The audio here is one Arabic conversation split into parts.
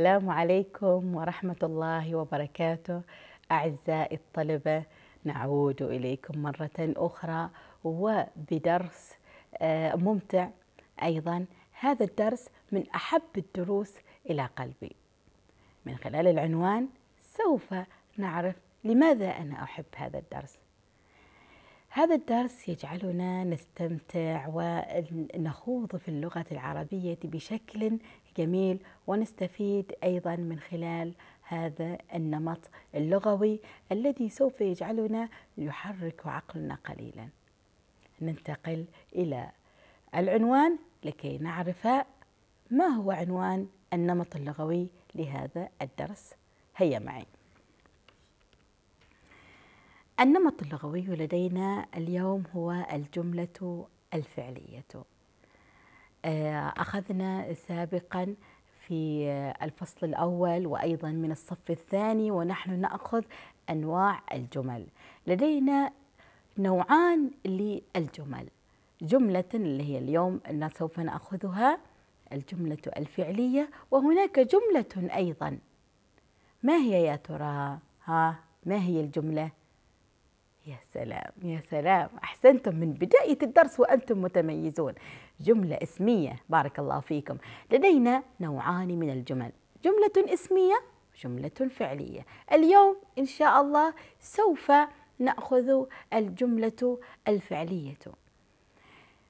السلام عليكم ورحمة الله وبركاته أعزائي الطلبة نعود إليكم مرة أخرى وبدرس آه، ممتع أيضا هذا الدرس من أحب الدروس إلى قلبي من خلال العنوان سوف نعرف لماذا أنا أحب هذا الدرس هذا الدرس يجعلنا نستمتع ونخوض في اللغة العربية بشكل جميل ونستفيد أيضا من خلال هذا النمط اللغوي الذي سوف يجعلنا يحرك عقلنا قليلا ننتقل إلى العنوان لكي نعرف ما هو عنوان النمط اللغوي لهذا الدرس هيا معي النمط اللغوي لدينا اليوم هو الجملة الفعلية آه، أخذنا سابقا في آه، الفصل الأول وأيضا من الصف الثاني ونحن نأخذ أنواع الجمل لدينا نوعان للجمل جملة اللي هي اليوم سوف نأخذها الجملة الفعلية وهناك جملة أيضا ما هي يا ترى؟ ها ما هي الجملة؟ يا سلام يا سلام أحسنتم من بداية الدرس وأنتم متميزون جملة اسمية بارك الله فيكم لدينا نوعان من الجمل جملة اسمية جملة فعلية اليوم إن شاء الله سوف نأخذ الجملة الفعلية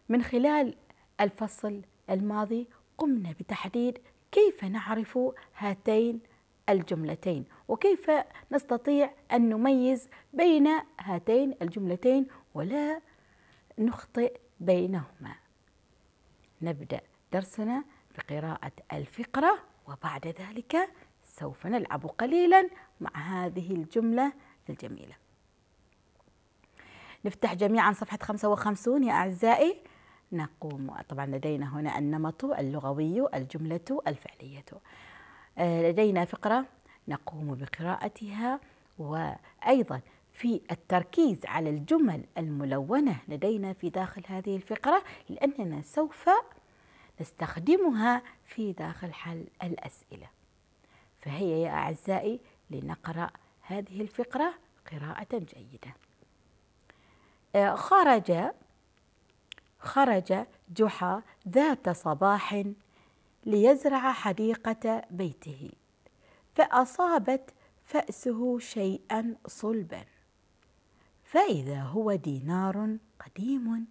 من خلال الفصل الماضي قمنا بتحديد كيف نعرف هاتين الجملتين وكيف نستطيع أن نميز بين هاتين الجملتين ولا نخطئ بينهما نبدأ درسنا بقراءة الفقرة وبعد ذلك سوف نلعب قليلا مع هذه الجملة الجميلة نفتح جميعا صفحة 55 يا أعزائي نقوم طبعا لدينا هنا النمط اللغوي الجملة الفعلية آه، لدينا فقرة نقوم بقراءتها وأيضا في التركيز على الجمل الملونة لدينا في داخل هذه الفقرة لأننا سوف نستخدمها في داخل حل الأسئلة فهيا يا أعزائي لنقرأ هذه الفقرة قراءة جيدة آه، خرج خرج جحا ذات صباح ليزرع حديقة بيته فأصابت فأسه شيئا صلبا فإذا هو دينار قديم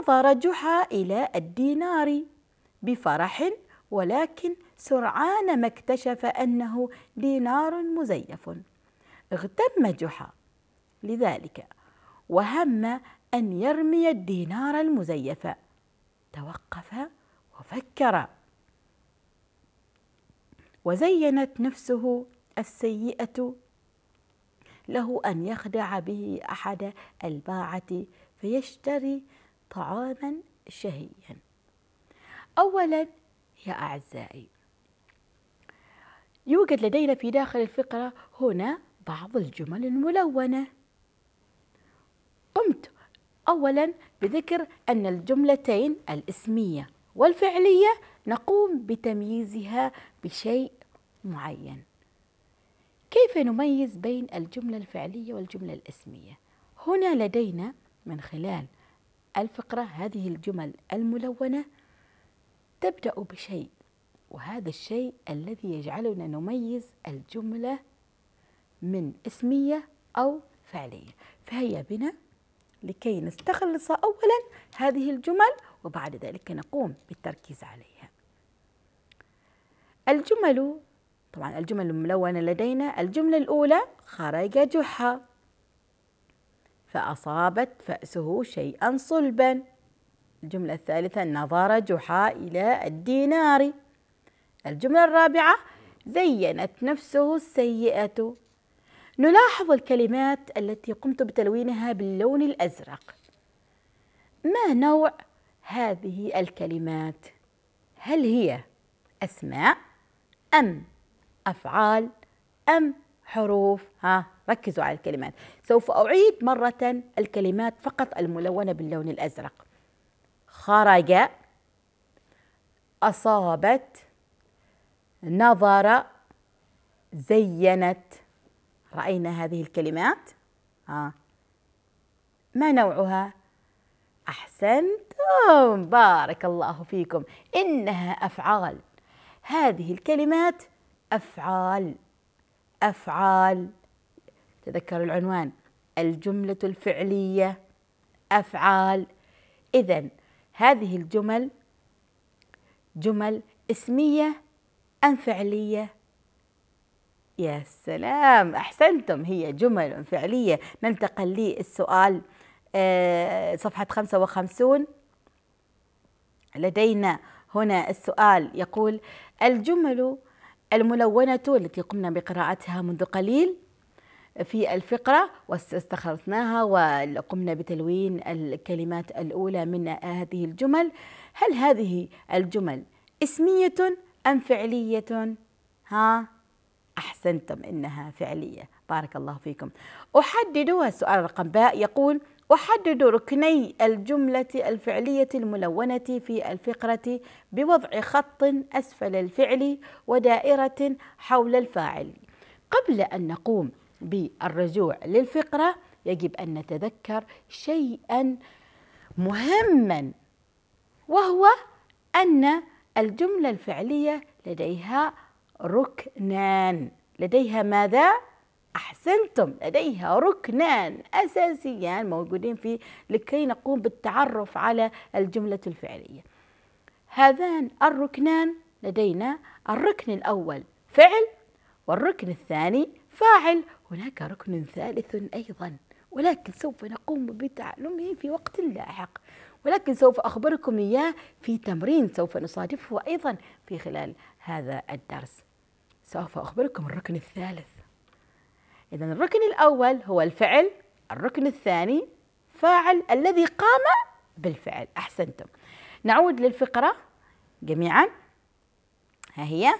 نظر جحا إلى الدينار بفرح ولكن سرعان ما اكتشف أنه دينار مزيف اغتم جحا لذلك وهم أن يرمي الدينار المزيف توقف وفكر وزينت نفسه السيئة له أن يخدع به أحد الباعة فيشتري طعاما شهيا اولا يا اعزائي يوجد لدينا في داخل الفقره هنا بعض الجمل الملونه قمت اولا بذكر ان الجملتين الاسميه والفعليه نقوم بتمييزها بشيء معين كيف نميز بين الجمله الفعليه والجمله الاسميه هنا لدينا من خلال الفقرة هذه الجمل الملونة تبدأ بشيء وهذا الشيء الذي يجعلنا نميز الجملة من اسمية أو فعلية فهيا بنا لكي نستخلص أولا هذه الجمل وبعد ذلك نقوم بالتركيز عليها الجمل طبعا الجمل الملونة لدينا الجملة الأولى خرج جحا فأصابت فأسه شيئا صلبا الجملة الثالثة نظر جحا إلى الدينار الجملة الرابعة زينت نفسه السيئة نلاحظ الكلمات التي قمت بتلوينها باللون الأزرق ما نوع هذه الكلمات هل هي أسماء أم أفعال أم حروف ها ركزوا على الكلمات سوف أعيد مرة الكلمات فقط الملونة باللون الأزرق خرج أصابت نظر زينت رأينا هذه الكلمات ها ما نوعها أحسنتم بارك الله فيكم إنها أفعال هذه الكلمات أفعال أفعال تذكروا العنوان الجملة الفعلية أفعال إذا هذه الجمل جمل اسمية أم فعلية؟ يا سلام أحسنتم هي جمل فعلية ننتقل للسؤال آه، صفحة 55 لدينا هنا السؤال يقول الجمل الملونة التي قمنا بقراءتها منذ قليل في الفقرة واستخلصناها وقمنا بتلوين الكلمات الأولى من هذه الجمل هل هذه الجمل اسمية أم فعلية؟ ها؟ أحسنتم إنها فعلية بارك الله فيكم أحدد السؤال رقم باء يقول وحدد ركني الجملة الفعلية الملونة في الفقرة بوضع خط أسفل الفعل ودائرة حول الفاعل. قبل أن نقوم بالرجوع للفقرة يجب أن نتذكر شيئا مهما وهو أن الجملة الفعلية لديها ركنان لديها ماذا؟ أحسنتم لديها ركنان أساسيان موجودين فيه لكي نقوم بالتعرف على الجملة الفعلية هذان الركنان لدينا الركن الأول فعل والركن الثاني فاعل هناك ركن ثالث أيضا ولكن سوف نقوم بتعلمه في وقت لاحق ولكن سوف أخبركم إياه في تمرين سوف نصادفه أيضا في خلال هذا الدرس سوف أخبركم الركن الثالث إذا الركن الأول هو الفعل الركن الثاني فاعل الذي قام بالفعل أحسنتم نعود للفقرة جميعا ها هي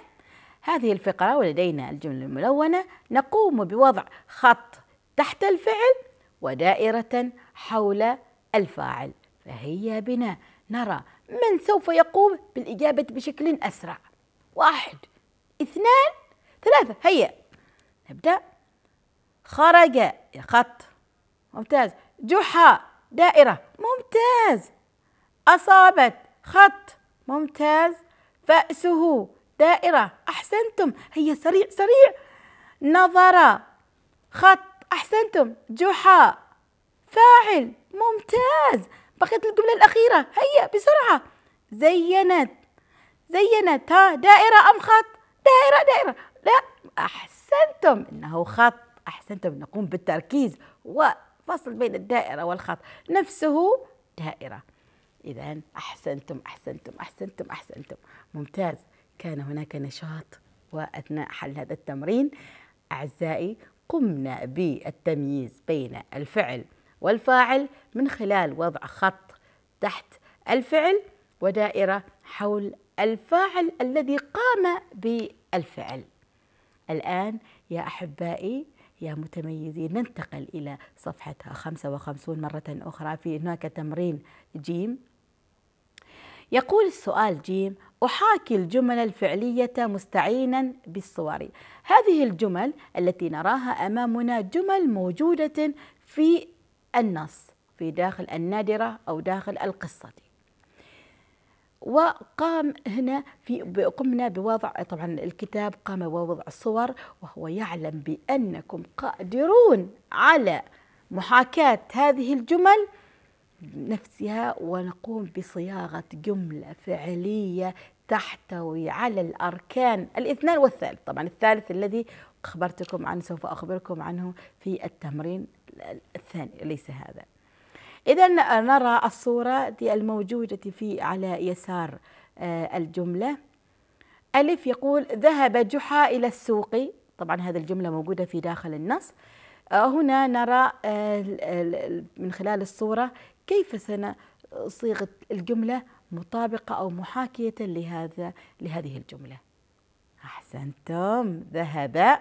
هذه الفقرة ولدينا الجملة الملونة نقوم بوضع خط تحت الفعل ودائرة حول الفاعل فهيا بنا نرى من سوف يقوم بالإجابة بشكل أسرع واحد اثنان ثلاثة هيا نبدأ خرج خط ممتاز جحا دائرة ممتاز أصابت خط ممتاز فأسه دائرة أحسنتم هي سريع سريع نظر خط أحسنتم جحا فاعل ممتاز بقيت الجملة الأخيرة هيا بسرعة زينت زينت ها دائرة أم خط دائرة دائرة لا أحسنتم إنه خط أحسنتم نقوم بالتركيز وفصل بين الدائرة والخط نفسه دائرة إذا أحسنتم أحسنتم أحسنتم أحسنتم ممتاز كان هناك نشاط وأثناء حل هذا التمرين أعزائي قمنا بالتمييز بين الفعل والفاعل من خلال وضع خط تحت الفعل ودائرة حول الفاعل الذي قام بالفعل الآن يا أحبائي يا متميزين ننتقل إلى صفحة 55 مرة أخرى في هناك تمرين جيم يقول السؤال جيم أحاكي الجمل الفعلية مستعينا بالصور هذه الجمل التي نراها أمامنا جمل موجودة في النص في داخل النادرة أو داخل القصة دي. وقام هنا في قمنا بوضع طبعا الكتاب قام بوضع الصور وهو يعلم بانكم قادرون على محاكاه هذه الجمل نفسها ونقوم بصياغه جمله فعليه تحتوي على الاركان الاثنان والثالث طبعا الثالث الذي اخبرتكم عنه سوف اخبركم عنه في التمرين الثاني ليس هذا إذا نرى الصورة الموجودة في على يسار آه، الجملة ألف يقول ذهب جحا إلى السوق طبعا هذه الجملة موجودة في داخل النص آه، هنا نرى آه، من خلال الصورة كيف سن صيغة الجملة مطابقة أو محاكية لهذا لهذه الجملة أحسنتم ذهب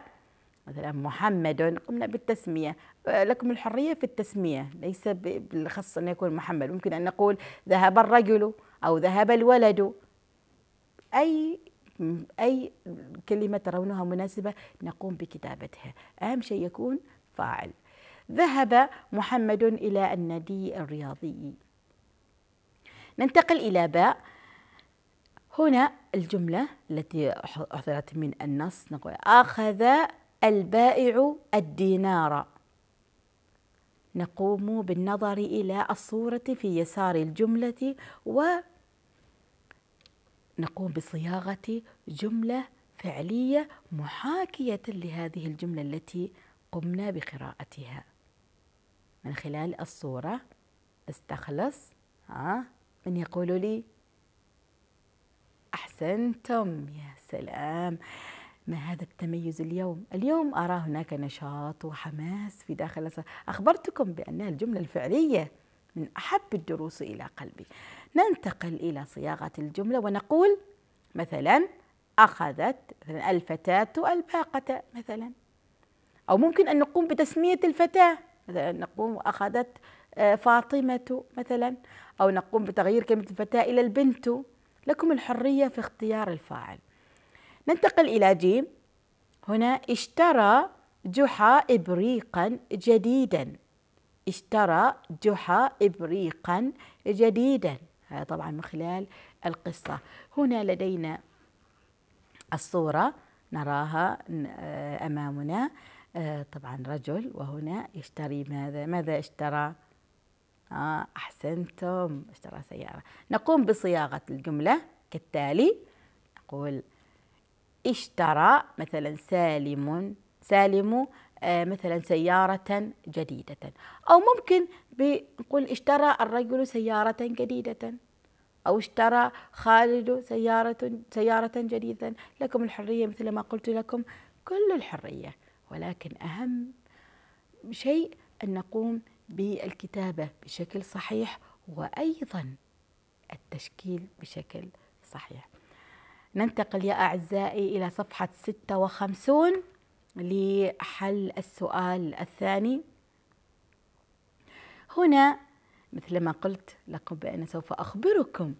مثلا محمد قمنا بالتسمية آه، لكم الحرية في التسمية ليس بالخص أن يكون محمد ممكن أن نقول ذهب الرجل أو ذهب الولد أي أي كلمة ترونها مناسبة نقوم بكتابتها أهم شيء يكون فاعل ذهب محمد إلى النادي الرياضي ننتقل إلى باء هنا الجملة التي أحضرت من النص نقول أخذ البائع الدينار نقوم بالنظر الى الصوره في يسار الجمله ونقوم بصياغه جمله فعليه محاكيه لهذه الجمله التي قمنا بقراءتها من خلال الصوره استخلص ها من يقول لي احسنتم يا سلام ما هذا التميز اليوم؟ اليوم أرى هناك نشاط وحماس في داخل أخبرتكم بأنها الجملة الفعلية من أحب الدروس إلى قلبي ننتقل إلى صياغة الجملة ونقول مثلا أخذت مثلا الفتاة الباقة مثلا أو ممكن أن نقوم بتسمية الفتاة مثلا نقوم أخذت آه، فاطمة مثلا أو نقوم بتغيير كلمة الفتاة إلى البنت لكم الحرية في اختيار الفاعل ننتقل إلى جيم هنا اشترى جحا إبريقا جديدا اشترى جحا إبريقا جديدا هذا طبعا من خلال القصة هنا لدينا الصورة نراها آه، أمامنا آه، طبعا رجل وهنا يشتري ماذا ماذا اشترى آه أحسنتم اشترى سيارة نقوم بصياغة الجملة كالتالي نقول اشترى مثلا سالم سالم آه، مثلا سيارة جديدة أو ممكن بنقول اشترى الرجل سيارة جديدة أو اشترى خالد سيارة سيارة جديدة لكم الحرية مثل ما قلت لكم كل الحرية ولكن أهم شيء أن نقوم بالكتابة بشكل صحيح وأيضا التشكيل بشكل صحيح ننتقل يا أعزائي إلى صفحة 56 لحل السؤال الثاني هنا مثل ما قلت لكم بأن سوف أخبركم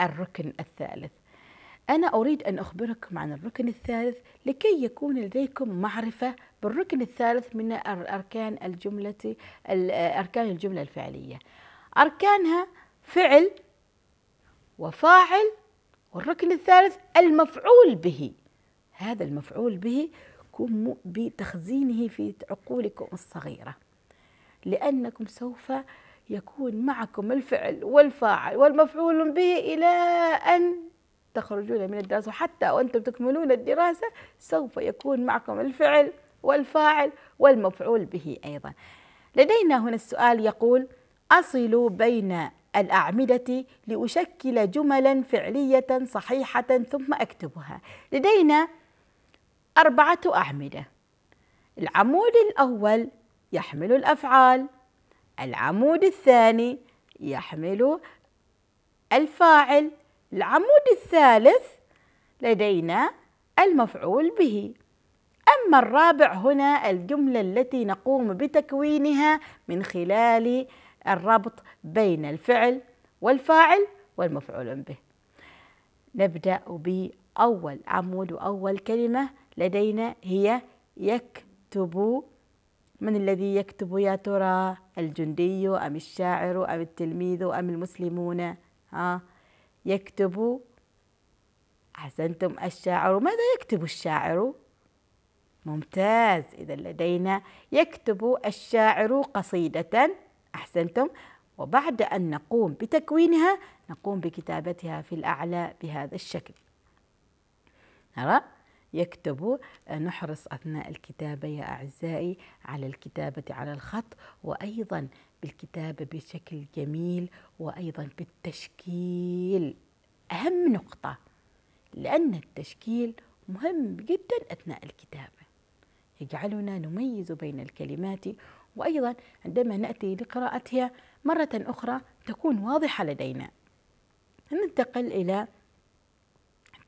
الركن الثالث أنا أريد أن أخبركم عن الركن الثالث لكي يكون لديكم معرفة بالركن الثالث من أركان الجملة أركان الجملة الفعلية أركانها فعل وفاعل والركن الثالث المفعول به هذا المفعول به قوموا بتخزينه في عقولكم الصغيرة لأنكم سوف يكون معكم الفعل والفاعل والمفعول به إلى أن تخرجون من الدراسة وحتى وأنتم تكملون الدراسة سوف يكون معكم الفعل والفاعل والمفعول به أيضا لدينا هنا السؤال يقول أصل بين الأعمدة لأشكل جملا فعلية صحيحة ثم أكتبها لدينا أربعة أعمدة العمود الأول يحمل الأفعال العمود الثاني يحمل الفاعل العمود الثالث لدينا المفعول به أما الرابع هنا الجملة التي نقوم بتكوينها من خلال الربط بين الفعل والفاعل والمفعول به نبدأ بأول عمود وأول كلمة لدينا هي يكتب من الذي يكتب يا ترى الجندي أم الشاعر أم التلميذ أم المسلمون ها يكتب أحسنتم الشاعر ماذا يكتب الشاعر ممتاز إذا لدينا يكتب الشاعر قصيدة أحسنتم وبعد أن نقوم بتكوينها نقوم بكتابتها في الأعلى بهذا الشكل نرى يكتب آه، نحرص أثناء الكتابة يا أعزائي على الكتابة على الخط وأيضا بالكتابة بشكل جميل وأيضا بالتشكيل أهم نقطة لأن التشكيل مهم جدا أثناء الكتابة يجعلنا نميز بين الكلمات وأيضا عندما نأتي لقراءتها مرة أخرى تكون واضحة لدينا ننتقل إلى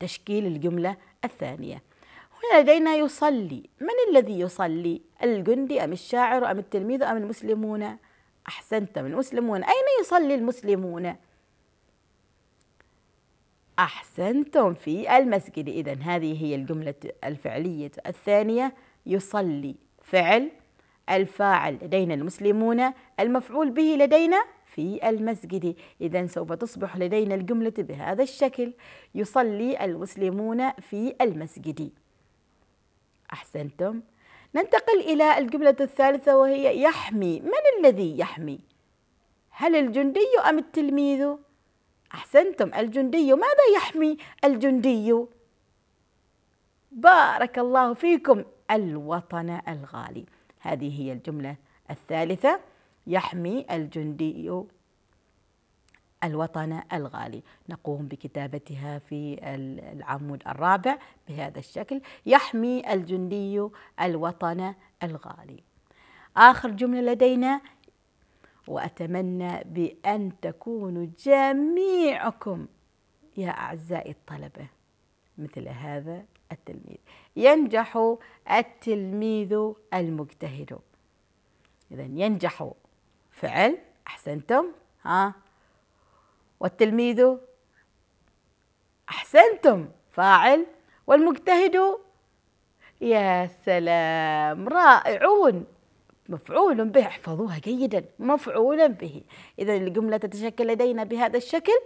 تشكيل الجملة الثانية هنا لدينا يصلي من الذي يصلي؟ الجندي أم الشاعر أم التلميذ أم المسلمون؟ أحسنت من المسلمون أين يصلي المسلمون؟ أحسنتم في المسجد إذا هذه هي الجملة الفعلية الثانية يصلي فعل الفاعل لدينا المسلمون المفعول به لدينا في المسجد إذا سوف تصبح لدينا الجملة بهذا الشكل يصلي المسلمون في المسجد أحسنتم ننتقل إلى الجملة الثالثة وهي يحمي من الذي يحمي؟ هل الجندي أم التلميذ؟ أحسنتم الجندي ماذا يحمي الجندي؟ بارك الله فيكم الوطن الغالي هذه هي الجملة الثالثة يحمي الجندي الوطن الغالي نقوم بكتابتها في العمود الرابع بهذا الشكل يحمي الجندي الوطن الغالي آخر جملة لدينا وأتمنى بأن تكونوا جميعكم يا أعزائي الطلبة مثل هذا التلميذ ينجح التلميذ المجتهد إذا ينجح فعل أحسنتم ها والتلميذ أحسنتم فاعل والمجتهد يا سلام رائعون مفعول به احفظوها جيدا مفعولا به إذا الجملة تتشكل لدينا بهذا الشكل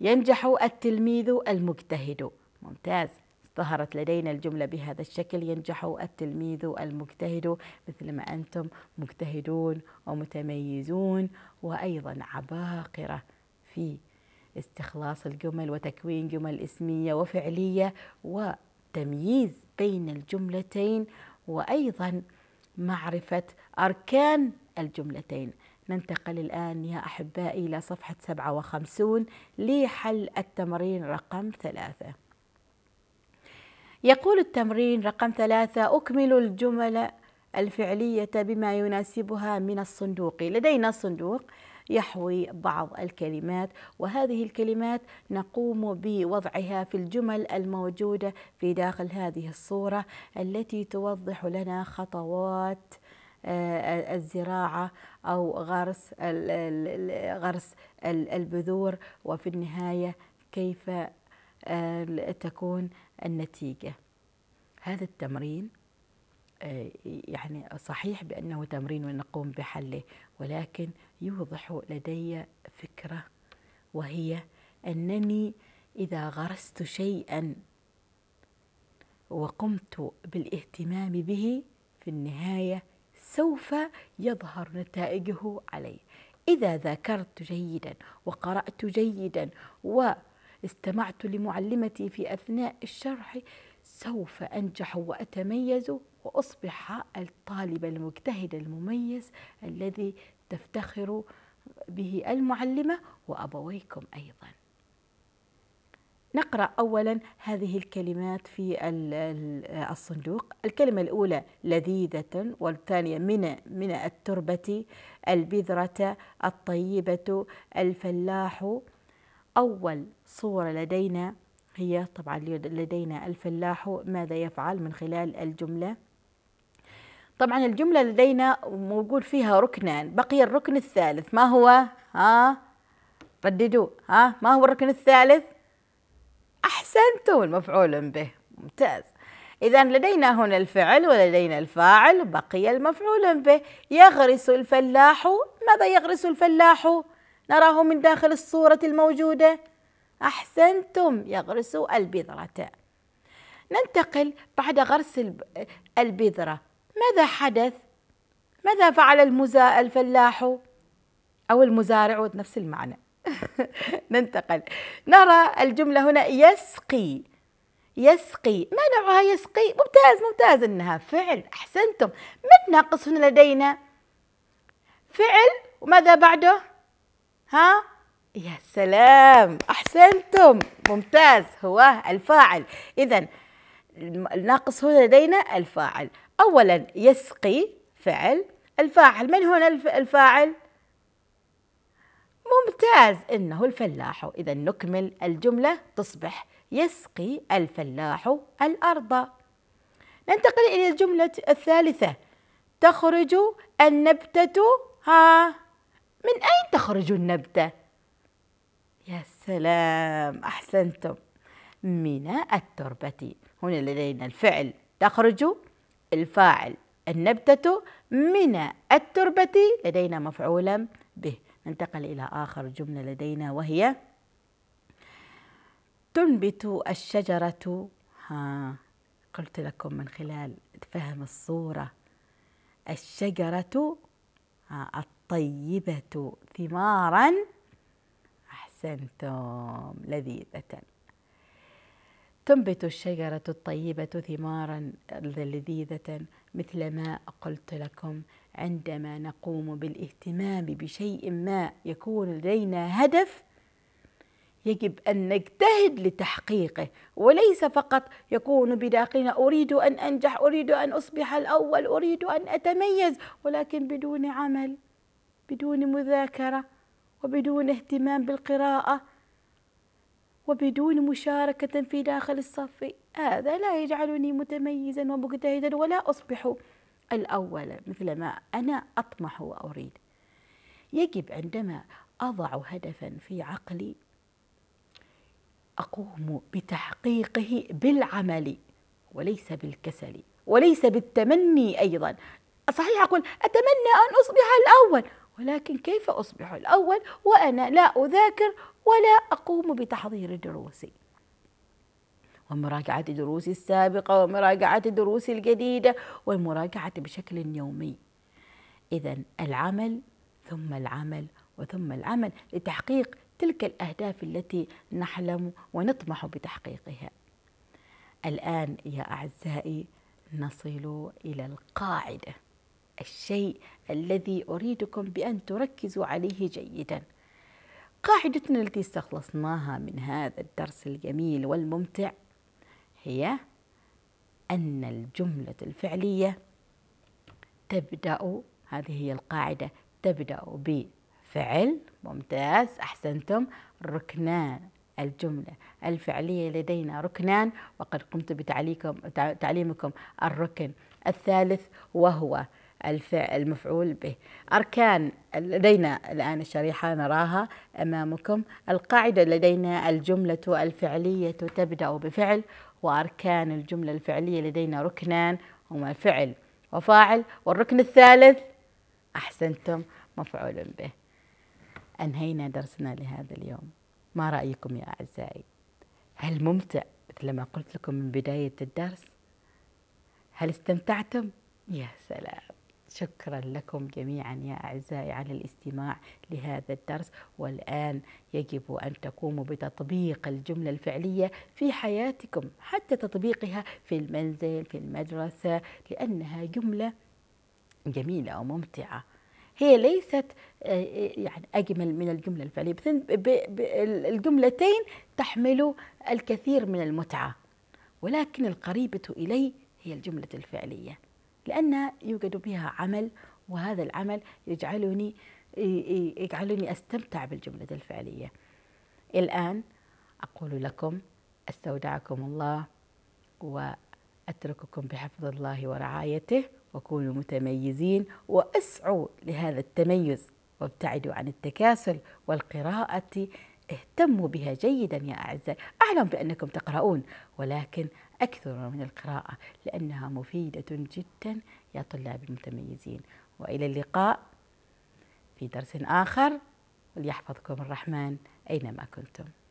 ينجح التلميذ المجتهد ممتاز ظهرت لدينا الجملة بهذا الشكل ينجح التلميذ المجتهد مثل ما أنتم مجتهدون ومتميزون وأيضا عباقرة في استخلاص الجمل وتكوين جمل اسمية وفعلية وتمييز بين الجملتين وأيضا معرفة أركان الجملتين ننتقل الآن يا أحبائي إلى صفحة 57 لحل التمرين رقم ثلاثة يقول التمرين رقم ثلاثة أكمل الجمل الفعلية بما يناسبها من الصندوق لدينا صندوق يحوي بعض الكلمات وهذه الكلمات نقوم بوضعها في الجمل الموجودة في داخل هذه الصورة التي توضح لنا خطوات آه، الزراعة أو غرس غرس البذور وفي النهاية كيف آه، تكون النتيجة هذا التمرين آه، يعني صحيح بأنه تمرين ونقوم بحله ولكن يوضح لدي فكرة وهي أنني إذا غرست شيئا وقمت بالاهتمام به في النهاية سوف يظهر نتائجه علي إذا ذاكرت جيدا وقرأت جيدا و استمعت لمعلمتي في أثناء الشرح سوف أنجح وأتميز وأصبح الطالب المجتهد المميز الذي تفتخر به المعلمة وأبويكم أيضا نقرأ أولا هذه الكلمات في الصندوق الكلمة الأولى لذيذة والثانية من من التربة البذرة الطيبة الفلاح أول صورة لدينا هي طبعا لدينا الفلاح ماذا يفعل من خلال الجملة طبعا الجملة لدينا موجود فيها ركنان بقي الركن الثالث ما هو ها رددوا ها ما هو الركن الثالث أحسنتم المفعول به ممتاز إذا لدينا هنا الفعل ولدينا الفاعل بقي المفعول به يغرس الفلاح ماذا يغرس الفلاح نراه من داخل الصورة الموجودة أحسنتم يغرس البذرة ننتقل بعد غرس البذرة ماذا حدث؟ ماذا فعل المزا الفلاح أو المزارع نفس المعنى ننتقل نرى الجملة هنا يسقي يسقي ما نوعها يسقي ممتاز ممتاز إنها فعل أحسنتم ما ناقص هنا لدينا فعل وماذا بعده ها يا سلام احسنتم ممتاز هو الفاعل اذا الناقص هنا لدينا الفاعل اولا يسقي فعل الفاعل من هنا الفاعل ممتاز انه الفلاح اذا نكمل الجمله تصبح يسقي الفلاح الارض ننتقل الى الجمله الثالثه تخرج النبته ها من أين تخرج النبتة؟ يا سلام أحسنتم من التربة هنا لدينا الفعل تخرج الفاعل النبتة من التربة لدينا مفعولا به ننتقل إلى آخر جملة لدينا وهي تنبت الشجرة ها قلت لكم من خلال فهم الصورة الشجرة الطيبة ثمارا أحسنتم لذيذة تنبت الشجرة الطيبة ثمارا لذيذة مثل ما قلت لكم عندما نقوم بالاهتمام بشيء ما يكون لدينا هدف يجب أن نجتهد لتحقيقه وليس فقط يكون بداخلنا أريد أن أنجح أريد أن أصبح الأول أريد أن أتميز ولكن بدون عمل بدون مذاكرة وبدون اهتمام بالقراءة وبدون مشاركة في داخل الصف هذا لا يجعلني متميزا ومجتهدا ولا أصبح الأول مثل ما أنا أطمح وأريد يجب عندما أضع هدفا في عقلي أقوم بتحقيقه بالعمل وليس بالكسل وليس بالتمني أيضا صحيح أقول أتمنى أن أصبح الأول ولكن كيف أصبح الأول وأنا لا أذاكر ولا أقوم بتحضير دروسي ومراجعة دروسي السابقة ومراجعة دروسي الجديدة والمراجعة بشكل يومي إذا العمل ثم العمل وثم العمل لتحقيق تلك الأهداف التي نحلم ونطمح بتحقيقها الآن يا أعزائي نصل إلى القاعدة الشيء الذي أريدكم بأن تركزوا عليه جيدا قاعدتنا التي استخلصناها من هذا الدرس الجميل والممتع هي أن الجملة الفعلية تبدأ هذه هي القاعدة تبدأ بفعل ممتاز أحسنتم ركنان الجملة الفعلية لدينا ركنان وقد قمت بتعليمكم الركن الثالث وهو الفعل المفعول به أركان لدينا الآن الشريحة نراها أمامكم القاعدة لدينا الجملة الفعلية تبدأ بفعل وأركان الجملة الفعلية لدينا ركنان هما فعل وفاعل والركن الثالث أحسنتم مفعول به أنهينا درسنا لهذا اليوم ما رأيكم يا أعزائي هل ممتع مثل ما قلت لكم من بداية الدرس هل استمتعتم يا سلام شكرا لكم جميعا يا أعزائي على الاستماع لهذا الدرس والآن يجب أن تقوموا بتطبيق الجملة الفعلية في حياتكم حتى تطبيقها في المنزل في المدرسة لأنها جملة جميلة وممتعة هي ليست آه، آه، يعني أجمل من الجملة الفعلية الجملتين تحمل الكثير من المتعة ولكن القريبة إلي هي الجملة الفعلية لأن يوجد بها عمل وهذا العمل يجعلني يجعلني أستمتع بالجملة الفعلية الآن أقول لكم استودعكم الله وأترككم بحفظ الله ورعايته وكونوا متميزين واسعوا لهذا التميز وابتعدوا عن التكاسل والقراءة اهتموا بها جيدا يا أعزائي أعلم بأنكم تقرؤون ولكن أكثر من القراءة لأنها مفيدة جدا يا طلاب المتميزين وإلى اللقاء في درس آخر وليحفظكم الرحمن أينما كنتم